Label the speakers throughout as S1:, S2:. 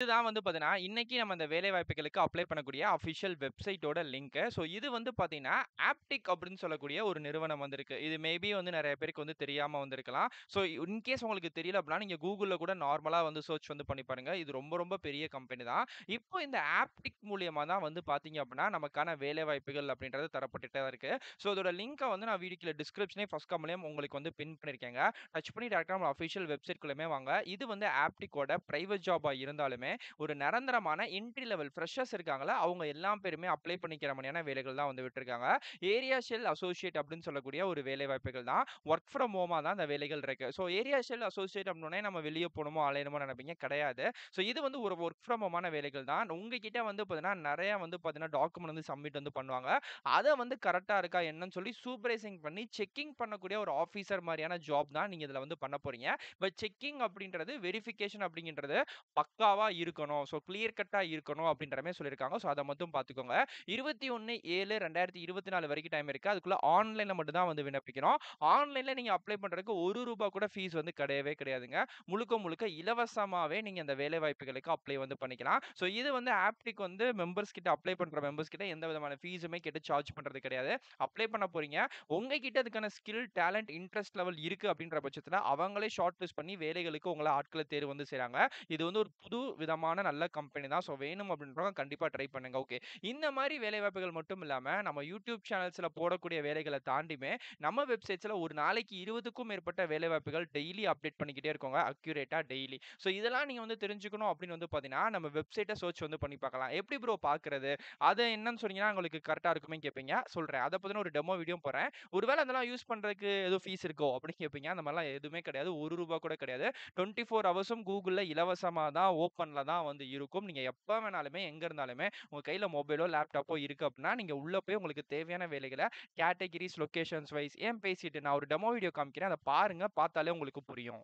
S1: இதுதான் வந்து பார்த்தீங்கன்னா இன்னைக்கு நம்ம இந்த வேலை வாய்ப்புகளுக்கு அப்ளை பண்ணக்கூடிய அஃபிஷியல் வெப்சைட்டோட லிங்க்கு ஸோ இது வந்து பார்த்தீங்கன்னா ஆப்டிக் அப்படின்னு சொல்லக்கூடிய ஒரு நிறுவனம் வந்திருக்கு இது மேபி வந்து நிறைய பேருக்கு வந்து தெரியாமல் வந்திருக்கலாம் ஸோ இன்கேஸ் உங்களுக்கு தெரியல அப்படின்னா நீங்கள் கூகுளில் கூட நார்மலாக வந்து சர்ச் வந்து பண்ணி பாருங்க இது ரொம்ப ரொம்ப பெரிய கம்பெனி தான் இப்போ இந்த ஆப்டிக் மூலியமாக தான் வந்து பார்த்தீங்க அப்படின்னா நமக்கான வேலை வாய்ப்புகள் அப்படின்றது தரப்பட்டுட்டே தான் இருக்குது ஸோ இதோட லிங்க்கை வந்து நான் வீடியோக்கில் டிஸ்கிரிப்ஷனே ஃபஸ்ட் கம்பெனியும் உங்களுக்கு வந்து பின் பண்ணியிருக்கேங்க டச் பண்ணி டேரக்டாக நம்ம அஃபிஷியல் வெப்சைட்குள்ளேயுமே வாங்க இது வந்து ஆப்டிக்கோட ப்ரைவேட் ஜாபாக இருந்தாலுமே எல்லாமே ஒரு நிரந்தரமான என்ட்ரி லெவல் ஃப்ரெஷர்ஸ் இருக்காங்களா அவங்க எல்லா பேருமே அப்ளை பண்ணிக்கிற மாதிரியான வேலைகள் தான் வந்து விட்டுருக்காங்க ஏரியா ஷெல் அசோசியேட் அப்படின்னு சொல்லக்கூடிய ஒரு வேலை வாய்ப்புகள் தான் ஒர்க் ஃப்ரம் ஹோமாக தான் அந்த வேலைகள் இருக்கு ஸோ ஏரியா ஷெல் அசோசியேட் அப்படின்னே நம்ம வெளியே போகணுமோ அலையணுமோ நினைப்பீங்க கிடையாது ஸோ இது வந்து ஒரு ஒர்க் ஃப்ரம் ஹோமான வேலைகள் தான் உங்ககிட்ட வந்து பார்த்தீங்கன்னா நிறைய வந்து பார்த்தீங்கன்னா டாக்குமெண்ட் வந்து சப்மிட் வந்து பண்ணுவாங்க அதை வந்து கரெக்டாக இருக்கா என்னன்னு சொல்லி சூப்பரைசிங் பண்ணி செக்கிங் பண்ணக்கூடிய ஒரு ஆஃபீஸர் மாதிரியான ஜாப் தான் நீங்கள் இதில் வந்து பண்ண போறீங்க பட் செக்கிங் அப்படின்றது வெரிஃபிகேஷன் அப்படிங்கிறது பக்காவாக இருக்கணும் ஸோ கிளியர் கட்டாக இருக்கணும் அப்படின்ற மாதிரி சொல்லியிருக்காங்க ஸோ அதை மட்டும் பார்த்துக்கோங்க இருபத்தி ஒன்று ஏழு ரெண்டாயிரத்தி இருபத்தி நாலு வரைக்கும் டைம் இருக்குது அதுக்குள்ளே ஆன்லைனில் மட்டும் தான் வந்து விண்ணப்பிக்கணும் ஆன்லைனில் நீங்கள் அப்ளை பண்ணுறதுக்கு ஒரு ரூபா கூட ஃபீஸ் வந்து கிடையவே கிடையாதுங்க முழுக்க முழுக்க இலவசமாகவே நீங்கள் அந்த வேலை வாய்ப்புகளுக்கு அப்ளை வந்து பண்ணிக்கலாம் ஸோ இது வந்து ஆப்டிக் வந்து மெம்பர்ஸ் கிட்ட அப்ளை பண்ணுற மெம்பர்ஸ் கிட்ட எந்த விதமான ஃபீஸுமே கேட்டு சார்ஜ் பண்ணுறது கிடையாது அப்ளை பண்ண போகிறீங்க உங்ககிட்ட அதுக்கான ஸ்கில் டேலண்ட் இன்ட்ரெஸ்ட் லெவல் இருக்குது அப்படின்ற பட்சத்தில் அவங்களே ஷார்ட் லிஸ்ட் பண்ணி வேலைகளுக்கு உங்களை ஆட்களை தேர்வு வந்து செய்கிறாங்க இது வந்து ஒரு புது விதமான நல்ல கம்பெனி தான் ஸோ வேணும் அப்படின்றவங்க கண்டிப்பாக ட்ரை பண்ணுங்க ஓகே இந்த மாதிரி வேலைவாய்ப்புகள் மட்டும் இல்லாமல் நம்ம யூடியூப் சேனல்ஸில் போடக்கூடிய வேலைகளை தாண்டியுமே நம்ம வெப்சைட்ஸில் ஒரு நாளைக்கு இருபதுக்கும் மேற்பட்ட வேலைவாய்ப்புகள் டெய்லி அப்டேட் பண்ணிக்கிட்டே இருக்கோங்க அக்யூரேட்டாக டெய்லி ஸோ இதெல்லாம் நீங்கள் வந்து தெரிஞ்சுக்கணும் அப்படின்னு வந்து பார்த்தீங்கன்னா நம்ம வெப்சைட்டை சர்ச் வந்து பண்ணி பார்க்கலாம் எப்படி ப்ரோ பார்க்குறது அதை என்னன்னு சொன்னீங்கன்னா உங்களுக்கு கரெக்டாக இருக்குமே கேட்பீங்க சொல்கிறேன் அதை பற்றின ஒரு டெமோ வீடியோ போகிறேன் ஒருவேளை அதெல்லாம் யூஸ் பண்ணுறதுக்கு எதுவும் ஃபீஸ் இருக்கோ அப்படின்னு கேட்பீங்க அந்த மாதிரிலாம் எதுவுமே கிடையாது ஒரு ரூபா கூட கிடையாது டுவெண்ட்டி ஃபோர் ஹவர்ஸும் கூகுளில் இலவசமாக தான் ஓப்பனில் ஆன்ல தான் வந்து இருக்கும் நீங்க எப்போ வேணாலுமே எங்க இருந்தாலுமே உங்க கையில மொபைலோ லேப்டாப்போ இருக்கு அப்படின்னா நீங்க உள்ள போய் உங்களுக்கு தேவையான வேலைகளை கேட்டகிரிஸ் லொகேஷன்ஸ் வைஸ் ஏன் பேசிட்டு நான் ஒரு டெமோ வீடியோ காமிக்கிறேன் அதை பாருங்க பார்த்தாலே உங்களுக்கு புரியும்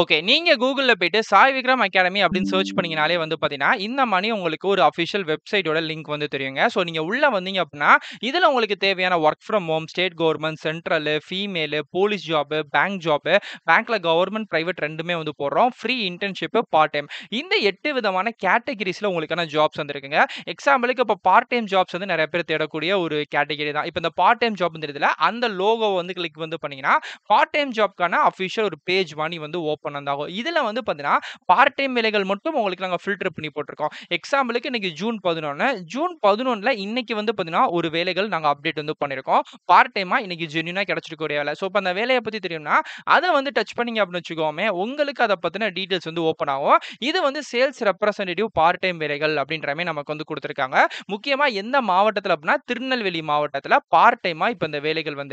S1: ஓகே நீங்க கூகுளில் போயிட்டு சாய் விக்ரம் அகாடமி அப்படின்னு சர்ச் பண்ணீங்கனாலே வந்து பார்த்தீங்கன்னா இந்த மணி உங்களுக்கு ஒரு அஃபிஷியல் வெப்சைட்டோட லிங்க் வந்து தெரியுங்க ஸோ நீங்கள் உள்ளே வந்தீங்க அப்படின்னா இதில் உங்களுக்கு தேவையான work from home state government central female police job bank job பேங்க்கில் கவர்மெண்ட் ப்ரைவேட் ரெண்டுமே வந்து போடுறோம் ஃப்ரீ இன்டர்ன்ஷிப்பு பார்ட் டைம் இந்த எட்டு விதமான கேட்டகிரிஸில் உங்களுக்கான ஜாப்ஸ் வந்துருக்குங்க எக்ஸாம்பிளுக்கு இப்போ பார்ட் டைம் ஜாப்ஸ் வந்து நிறைய பேர் தேடக்கூடிய ஒரு கேட்டகிரி தான் இப்போ இந்த பார்ட் டைம் ஜாப் தெரியுதுல அந்த லோகோ வந்து கிளிக் வந்து பண்ணீங்கன்னா பார்ட் டைம் ஜாப்க்கான அஃபிஷியல் ஒரு பேஜ் வாணி வந்து ஓப்பன் செலக்ட் பண்ணதாகும் இதில் வந்து பார்த்தீங்கன்னா பார்ட் டைம் வேலைகள் மட்டும் உங்களுக்கு நாங்கள் ஃபில்டர் பண்ணி போட்டிருக்கோம் எக்ஸாம்பிளுக்கு இன்னைக்கு ஜூன் பதினொன்று ஜூன் பதினொன்றில் இன்னைக்கு வந்து பார்த்தீங்கன்னா ஒரு வேலைகள் நாங்கள் அப்டேட் வந்து பண்ணியிருக்கோம் பார்ட் டைமாக இன்னைக்கு ஜென்யூனாக கிடைச்சிருக்கக்கூடிய வேலை ஸோ இப்போ அந்த வேலையை பற்றி தெரியும்னா அதை வந்து டச் பண்ணிங்க அப்படின்னு வச்சுக்கோமே உங்களுக்கு அதை பற்றின டீட்டெயில்ஸ் வந்து ஓப்பன் ஆகும் இது வந்து சேல்ஸ் ரெப்ரசன்டேட்டிவ் பார்ட் டைம் வேலைகள் அப்படின்றமே நமக்கு வந்து கொடுத்துருக்காங்க முக்கியமாக எந்த மாவட்டத்தில் அப்படின்னா திருநெல்வேலி மாவட்டத்தில் பார்ட் டைமாக இப்போ இந்த வேலைகள் வந்து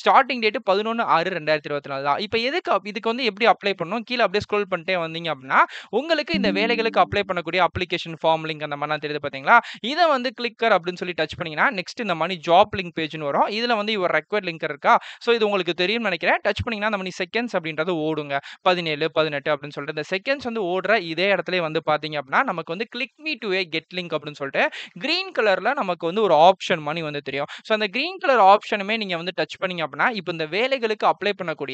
S1: ஸ்டார்டிங் டேட்டு பதினொன்று ஆறு ரெண்டாயிரத்தி இருபத்தி நாலு தான் இப்போ எதுக்கு இதுக்கு வந்து எப்படி அப்ளை பண்ணணும் கீழே அப்படியே ஸ்க்ரோல் பண்ணிட்டே வந்தீங்க அப்படின்னா உங்களுக்கு இந்த வேலைகளுக்கு அப்ளை பண்ணக்கூடிய அப்ளிகேஷன் ஃபார்ம் லிங்க் அந்த மாதிரிலாம் தெரியுது பார்த்தீங்களா இதை வந்து கிளிக்கர் அப்படின்னு சொல்லி டச் பண்ணிங்கன்னா நெக்ஸ்ட் இந்த மாதிரி ஜாப் லிங்க் பேஜ்னு வரும் இதில் வந்து இவர் ரெக்வயர்ட் லிங்க் இருக்கா ஸோ இது உங்களுக்கு தெரியும்னு நினைக்கிறேன் டச் பண்ணிங்கன்னா அந்த மணி செகண்ட்ஸ் அப்படின்றது ஓடுங்க பதினேழு பதினெட்டு அப்படின்னு சொல்லிட்டு இந்த செகண்ட்ஸ் வந்து ஓடுற இதே இடத்துல வந்து பார்த்தீங்க அப்படின்னா நமக்கு வந்து click me to a get link அப்படின்னு சொல்லிட்டு கிரீன் கலரில் நமக்கு வந்து ஒரு ஆப்ஷன் மணி வந்து தெரியும் ஸோ அந்த கிரீன் கலர் ஆப்ஷனுமே நீங்கள் வந்து டச் பண்ணிங்க அப்படின்னா இப்போ இந்த வேலைகளுக்கு அப்ளை பண்ணக்கூடிய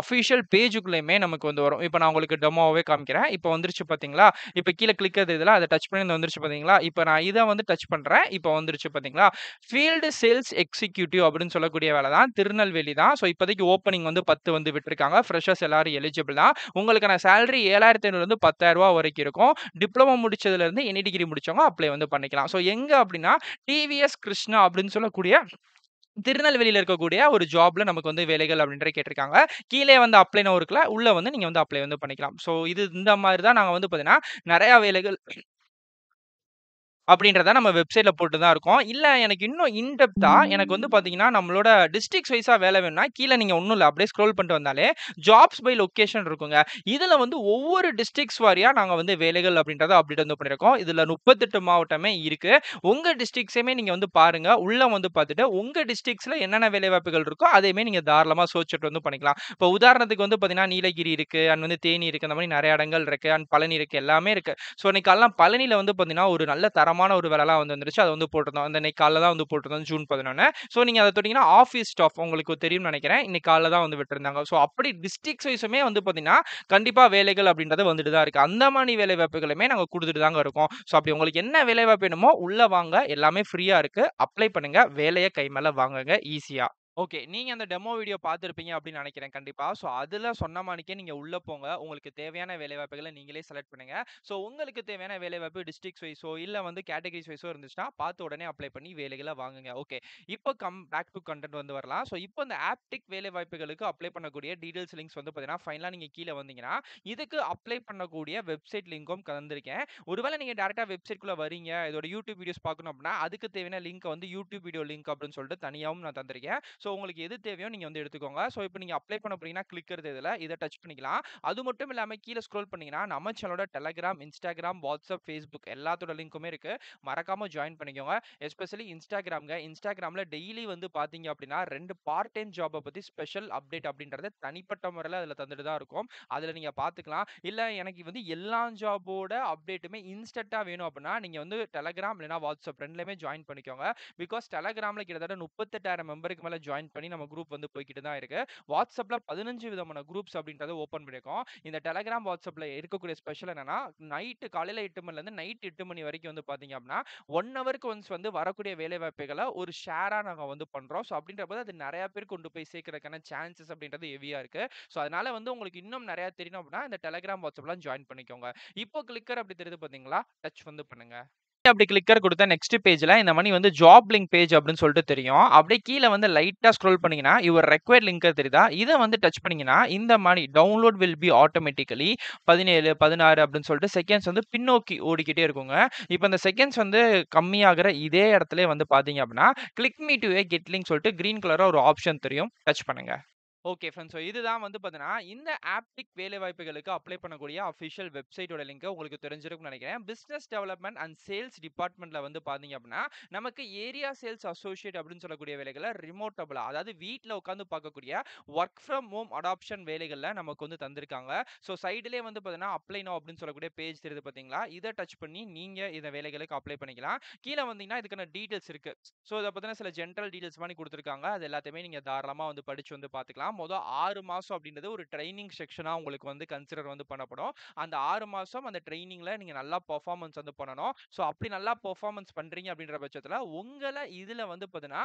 S1: அஃபிஷியல் பேஜுக்குள்ளேயுமே நமக்கு வந்து வரும் இப்போ நான் உங்களுக்கு டெமோவே காமிக்கிறேன் இப்போ வந்துருச்சு பார்த்தீங்களா இப்போ கீழே கிளிக் இதில் அதை டச் பண்ணி வந்துருச்சு பார்த்தீங்களா இப்போ நான் இதை வந்து டச் பண்ணுறேன் இப்போ வந்துருச்சு பார்த்தீங்களா ஃபீல்டு சேல்ஸ் எக்ஸிக்யூட்டிவ் அப்படின்னு சொல்லக்கூடிய வேலை தான் திருநெல்வேலி தான் ஸோ இப்போதைக்கு ஓப்பனிங் வந்து பத்து வந்து விட்டுருக்காங்க ஃப்ரெஷர்ஸ் எல்லாரும் எலிஜிபிள் தான் உங்களுக்கான சேலரி ஏழாயிரத்தி ஐநூறுலேருந்து ரூபா வரைக்கும் இருக்கும் டிப்ளமோ முடிச்சதுலேருந்து எனி டிகிரி முடித்தவங்க அப்ளை வந்து பண்ணிக்கலாம் ஸோ எங்கே அப்படின்னா டிவிஎஸ் கிருஷ்ணா அப்படின்னு சொல்லக்கூடிய திருநெல்வேலியில் இருக்கக்கூடிய ஒரு ஜாப்ல நமக்கு வந்து வேலைகள் அப்படின்ற கேட்டிருக்காங்க கீழே வந்து அப்ளை இருக்குல்ல உள்ள வந்து நீங்க வந்து அப்ளை வந்து பண்ணிக்கலாம் ஸோ இது இந்த மாதிரி தான் நாங்கள் வந்து பார்த்தீங்கன்னா நிறையா வேலைகள் அப்படின்றத நம்ம வெப்சைட்ல போட்டு தான் இருக்கோம் இல்லை எனக்கு இன்னும் இன்டெப்தா எனக்கு வந்து பார்த்தீங்கன்னா நம்மளோட டிஸ்ட்ரிக்ஸ் வைஸாக வேலை வேணும்னா கீழே நீங்கள் ஒன்றும் இல்லை அப்படியே ஸ்க்ரோல் பண்ணிட்டு வந்தாலே ஜாப்ஸ் பை லொக்கேஷன் இருக்குங்க இதில் வந்து ஒவ்வொரு டிஸ்ட்ரிக்ஸ் வாரியாக நாங்கள் வந்து வேலைகள் அப்படின்றத அப்டேட் வந்து பண்ணியிருக்கோம் இதில் முப்பத்தெட்டு மாவட்டமே இருக்குது உங்கள் டிஸ்ட்ரிக்ஸையுமே நீங்கள் வந்து பாருங்கள் உள்ளே வந்து பார்த்துட்டு உங்கள் டிஸ்ட்ரிக்ஸில் என்னென்ன வேலைவாய்ப்புகள் இருக்கோ அதையுமே நீங்கள் தாராளமாக சோச்சிட்டு வந்து பண்ணிக்கலாம் இப்போ உதாரணத்துக்கு வந்து பாத்தீங்கன்னா நீலகிரி இருக்குது அண்ட் வந்து தேனி இருக்குது அந்த மாதிரி நிறைய இடங்கள் இருக்குது அண்ட் பழனி இருக்குது எல்லாமே இருக்குது ஸோ இன்னைக்கு எல்லாம் பழனியில் வந்து பார்த்தீங்கன்னா ஒரு நல்ல தரம் தரமான ஒரு வேலைலாம் வந்து வந்துருச்சு அதை வந்து போட்டிருந்தோம் அந்த இன்னைக்கு காலைல தான் வந்து போட்டிருந்தோம் ஜூன் பதினொன்று ஸோ நீங்கள் அதை தொட்டிங்கன்னா ஆஃபீஸ் ஸ்டாஃப் உங்களுக்கு தெரியும்னு நினைக்கிறேன் இன்னைக்கு காலைல தான் வந்து விட்டுருந்தாங்க ஸோ அப்படி டிஸ்ட்ரிக்ட் வைஸுமே வந்து பார்த்தீங்கன்னா கண்டிப்பாக வேலைகள் அப்படின்றது வந்துட்டு தான் இருக்குது அந்த மாதிரி வேலை வாய்ப்புகளுமே நாங்கள் கொடுத்துட்டு தாங்க இருக்கோம் ஸோ அப்படி உங்களுக்கு என்ன வேலை வாய்ப்பு வேணுமோ உள்ளே வாங்க எல்லாமே ஃப்ரீயாக இருக்குது அப்ளை பண்ணுங்கள் வேலையை கை மேலே வாங்குங்க ஈஸியாக ஓகே. நீங்க அந்த டெமோ வீடியோ பார்த்துருப்பீங்க அப்படின்னு நினைக்கிறேன் கண்டிப்பா. ஸோ, அதுல சொன்ன மாதிரிக்கே நீங்க உள்ள போங்க. உங்களுக்கு தேவையான வேலைவாய்ப்புகளை நீங்களே செலக்ட் பண்ணுங்க. ஸோ, உங்களுக்கு தேவையான வேலைவாய்ப்பு டிஸ்ட்ரிக்ஸ் வைஸோ, இல்ல வந்து கேட்டகரிஸ் வைஸோ இருந்துச்சுன்னா, பார்த்து உடனே அப்ளை பண்ணி வேலைகளை வாங்குங்க. ஓகே. இப்போ கம் பேக் டூ கண்டென்ட் வந்து வரலாம். ஸோ, இப்போ இந்த ஆப்டிக் வேலைவாய்ப்புகளுக்கு அப்ளை பண்ணக்கூடிய டீடெயில்ஸ் லிங்க்ஸ் வந்து பார்த்தீங்கன்னா, ஃபைனலா நீங்க கீழே வந்தீங்கன்னா, இதுக்கு அப்ளை பண்ணக்கூடிய வெப்சைட் லிங்க்கும் கலந்துருக்கேன் ஒருவேளை நீங்க டேரெக்டாக வெப்சைட்குள்ள வரீங்க, இதோட யூடியூப் வீடியோஸ் பார்க்கணும் அப்படின்னா, அதுக்கு தேவையான லிங்க் வந்து யூடியூப் வீடியோ லிங்க் அப்படின்னு சொல்லிட்டு தனியாகவும் நான் தந்திருக்கேன். ஸோ உங்களுக்கு எது தேவையோ நீங்கள் வந்து எடுத்துக்கோங்க ஸோ இப்போ நீங்கள் அப்ளை பண்ண போகிறீங்கன்னா கிளிக்கிறது இதில் இதை டச் பண்ணிக்கலாம் அது மட்டும் இல்லாமல் கீழே ஸ்க்ரோல் பண்ணிங்கன்னா நம்ம சேனலோட டெலகிராம் இன்ஸ்டாகிராம் வாட்ஸ்அப் ஃபேஸ்புக் எல்லாத்தோட லிங்க்குமே இருக்குது மறக்காமல் ஜாயின் பண்ணிக்கோங்க எஸ்பெஷலி இன்ஸ்டாகிராம்க இன்ஸ்டாகிராமில் டெய்லி வந்து பார்த்தீங்க அப்படின்னா ரெண்டு பார்ட் டைம் ஜாபை பற்றி ஸ்பெஷல் அப்டேட் அப்படின்றத தனிப்பட்ட முறையில் அதில் தந்துட்டு தான் இருக்கும் அதில் நீங்கள் பார்த்துக்கலாம் இல்லை எனக்கு வந்து எல்லா ஜாபோட அப்டேட்டுமே இன்ஸ்டண்ட்டாக வேணும் அப்படின்னா நீங்கள் வந்து டெலகிராம் இல்லைனா வாட்ஸ்அப் ரெண்டுலேயுமே ஜாயின் பண்ணிக்கோங்க பிகாஸ் டெலகிராமில் கிட்டத்தட்ட முப்பத்தெட்டாயிரம் மெம்பருக்கு மேலே ஜாயின் பண்ணி நம்ம குரூப் வந்து போய்கிட்டு தான் இருக்கு வாட்ஸ்அப்பில் பதினஞ்சு விதமான குரூப்ஸ் அப்படின்றத ஓப்பன் பண்ணியிருக்கோம் இந்த டெலகிராம் வாட்ஸ்அப்பில் இருக்கக்கூடிய ஸ்பெஷல் என்னன்னா நைட்டு காலையில் எட்டு மணிலேருந்து நைட் எட்டு மணி வரைக்கும் வந்து பார்த்தீங்க அப்படின்னா ஒன் ஹவருக்கு ஒன்ஸ் வந்து வரக்கூடிய வேலை வாய்ப்புகளை ஒரு ஷேராக நாங்கள் வந்து பண்ணுறோம் ஸோ அப்படின்ற போது அது நிறையா பேர் கொண்டு போய் சேர்க்கறதுக்கான சான்சஸ் அப்படின்றது ஹெவியாக இருக்குது ஸோ அதனால வந்து உங்களுக்கு இன்னும் நிறையா தெரியணும் அப்படின்னா இந்த டெலகிராம் வாட்ஸ்அப்லாம் ஜாயின் பண்ணிக்கோங்க இப்போ கிளிக்கர் அப்படி தெரியுது பார்த்தீங்களா டச் வந்து பண்ணுங்கள் அப்படி கிளிக்கர் கொடுத்தா நெக்ஸ்ட் பேஜில் இந்த மணி வந்து ஜாப் லிங்க் பேஜ் அப்படின்னு சொல்லிட்டு தெரியும் அப்படியே கீழே வந்து லைட்டாக ஸ்க்ரோல் பண்ணிங்கன்னா இவர் ரெக்வயர்ட் லிங்க் தெரியுதா இதை வந்து டச் பண்ணிங்கன்னா இந்த மணி டவுன்லோட் வில் பி ஆட்டோமேட்டிக்கலி பதினேழு பதினாறு அப்படின்னு சொல்லிட்டு செகண்ட்ஸ் வந்து பின்னோக்கி ஓடிக்கிட்டே இருக்குங்க இப்போ இந்த செகண்ட்ஸ் வந்து கம்மியாகிற இதே இடத்துல வந்து பார்த்தீங்க அப்படின்னா click me to get link சொல்லிட்டு கிரீன் கலராக ஒரு ஆப்ஷன் தெரியும் டச் பண்ணுங்கள் ஓகே ஃப்ரெண்ட்ஸ் ஸோ இதுதான் வந்து பார்த்தீங்கன்னா இந்த ஆப்டிக் வேலைவாய்ப்புகளுக்கு அப்ளை பண்ணக்கூடிய அஃபிஷியல் வெப்சைட்டோட லிங்க் உங்களுக்கு தெரிஞ்சிருக்கும்னு நினைக்கிறேன் பிஸ்னஸ் டெவலப்மெண்ட் அண்ட் சேல்ஸ் டிபார்ட்மெண்ட்டில் வந்து பார்த்தீங்க அப்படின்னா நமக்கு ஏரியா சேல்ஸ் அசோசியேட் அப்படின்னு சொல்லக்கூடிய வேலைகளை ரிமோட்டபிளாக அதாவது வீட்டில் உட்காந்து பார்க்கக்கூடிய ஒர்க் ஃப்ரம் ஹோம் அடாப்ஷன் வேலைகளில் நமக்கு வந்து தந்திருக்காங்க ஸோ சைடிலே வந்து பார்த்தீங்கன்னா அப்ளை நோ அப்படின்னு சொல்லக்கூடிய பேஜ் தெரியுது பார்த்தீங்களா இதை டச் பண்ணி நீங்கள் இந்த வேலைகளுக்கு அப்ளை பண்ணிக்கலாம் கீழே வந்தீங்கன்னா இதுக்கான டீட்டெயில்ஸ் இருக்குது ஸோ இதை பார்த்தீங்கன்னா சில ஜென்ரல் டீட்டெயில்ஸ் மாதிரி கொடுத்துருக்காங்க அது எல்லாத்தையுமே நீங்கள் தாராளமாக வந்து படித்து வந்து பார்த்துக்கலாம் மொதல் ஆறு மாதம் அப்படின்றது ஒரு ட்ரைனிங் செக்ஷனாக உங்களுக்கு வந்து கன்சிடர் வந்து பண்ணப்படும் அந்த ஆறு மாதம் அந்த ட்ரைனிங்கில் நீங்கள் நல்லா பர்ஃபார்மன்ஸ் வந்து பண்ணணும் ஸோ அப்படி நல்லா பர்ஃபார்மன்ஸ் பண்ணுறீங்க அப்படின்ற பட்சத்தில் உங்களை இதில் வந்து பார்த்தீங்கன்னா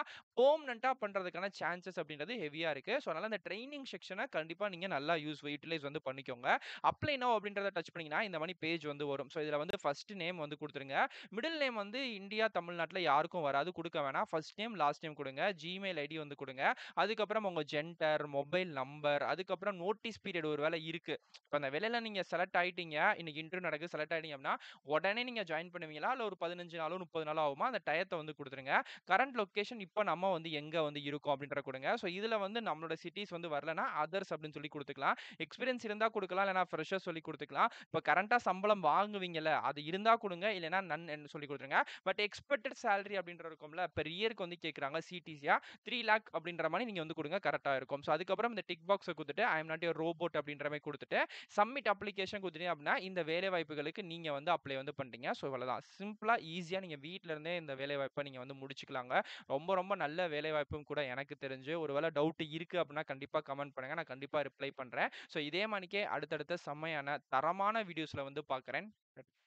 S1: பெர்மனண்ட்டாக பண்ணுறதுக்கான சான்சஸ் அப்படின்றது ஹெவியாக இருக்குது ஸோ அதனால் அந்த ட்ரைனிங் செக்ஷனை கண்டிப்பாக நீங்கள் நல்லா யூஸ் யூட்டிலைஸ் வந்து பண்ணிக்கோங்க அப்ளை நோ அப்படின்றத டச் பண்ணிங்கன்னா இந்த மாதிரி பேஜ் வந்து வரும் ஸோ இதில் வந்து ஃபஸ்ட் நேம் வந்து கொடுத்துருங்க மிடில் நேம் வந்து இந்தியா தமிழ்நாட்டில் யாருக்கும் வராது கொடுக்க வேணாம் ஃபஸ்ட் நேம் லாஸ்ட் நேம் கொடுங்க ஜிமெயில் ஐடி வந்து கொடுங்க அதுக்கப்புறம் உங்கள் ஜென்டர் மொபைல் நம்பர் அதுக்கப்புறம் நோட்டீஸ் பீரியட் ஒரு வேலை இருக்கு இப்போ அந்த வேலையில நீங்க செலக்ட் ஆயிட்டீங்க இன்னைக்கு இன்டர்வியூ நடக்குது செலக்ட் ஆயிட்டீங்க அப்படின்னா உடனே நீங்க ஜாயின் பண்ணுவீங்களா இல்லை ஒரு பதினஞ்சு நாளோ முப்பது நாளோ ஆகுமா அந்த டயத்தை வந்து கொடுத்துருங்க கரண்ட் லொக்கேஷன் இப்போ நம்ம வந்து எங்க வந்து இருக்கும் அப்படின்ற கொடுங்க ஸோ இதுல வந்து நம்மளோட சிட்டிஸ் வந்து வரலனா அதர்ஸ் அப்படின்னு சொல்லி கொடுத்துக்கலாம் எக்ஸ்பீரியன்ஸ் இருந்தா கொடுக்கலாம் இல்லைன்னா ஃப்ரெஷர் சொல்லி கொடுத்துக்கலாம் இப்போ கரண்டா சம்பளம் வாங்குவீங்கல்ல அது இருந்தா கொடுங்க இல்லைன்னா நன் சொல்லி கொடுத்துருங்க பட் எக்ஸ்பெக்டட் சேலரி அப்படின்ற இருக்கும்ல பெர் இயருக்கு வந்து கேட்குறாங்க சிடிசியா த்ரீ லேக் அப்படின்ற மாதிரி நீங்கள் வந்து கொடுங்க கரெக்டாக இருக்கும் ஸோ அதுக்கு அதுக்கப்புறம் இந்த டிக் பாக்ஸை கொடுத்துட்டு I am not a robot அப்படின்ற மாதிரி கொடுத்துட்டு சப்மிட் அப்ளிகேஷன் கொடுத்துட்டீங்க அப்படின்னா இந்த வேலை வாய்ப்புகளுக்கு நீங்கள் வந்து அப்ளை வந்து பண்ணுறீங்க ஸோ இவ்வளோதான் சிம்பிளாக ஈஸியாக நீங்கள் வீட்டிலேருந்தே இந்த வேலை வாய்ப்பை நீங்கள் வந்து முடிச்சுக்கலாங்க ரொம்ப ரொம்ப நல்ல வேலை வாய்ப்பும் கூட எனக்கு தெரிஞ்சு ஒரு வேலை டவுட் இருக்குது அப்படின்னா கண்டிப்பாக கமெண்ட் பண்ணுங்கள் நான் கண்டிப்பாக ரிப்ளை பண்ணுறேன் ஸோ இதே மாதிரிக்கே அடுத்தடுத்த செம்மையான தரமான வீடியோஸில் வந்து பார்க்குறேன்